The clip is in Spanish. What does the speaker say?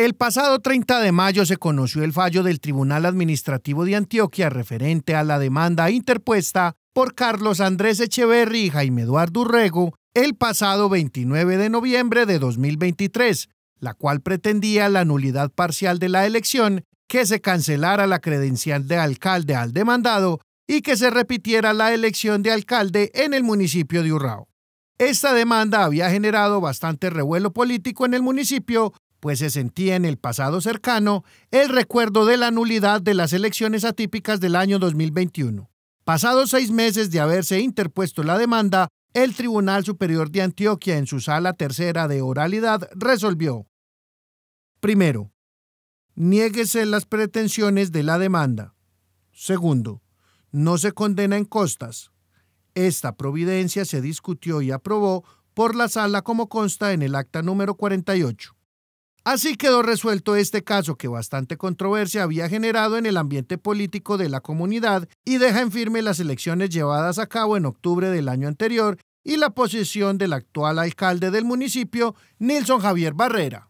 El pasado 30 de mayo se conoció el fallo del Tribunal Administrativo de Antioquia referente a la demanda interpuesta por Carlos Andrés Echeverry y Jaime Eduardo Urrego el pasado 29 de noviembre de 2023, la cual pretendía la nulidad parcial de la elección, que se cancelara la credencial de alcalde al demandado y que se repitiera la elección de alcalde en el municipio de Urrao. Esta demanda había generado bastante revuelo político en el municipio pues se sentía en el pasado cercano el recuerdo de la nulidad de las elecciones atípicas del año 2021. Pasados seis meses de haberse interpuesto la demanda, el Tribunal Superior de Antioquia en su sala tercera de oralidad resolvió. Primero, niéguese las pretensiones de la demanda. Segundo, no se condena en costas. Esta providencia se discutió y aprobó por la sala como consta en el acta número 48. Así quedó resuelto este caso que bastante controversia había generado en el ambiente político de la comunidad y deja en firme las elecciones llevadas a cabo en octubre del año anterior y la posición del actual alcalde del municipio, Nilson Javier Barrera.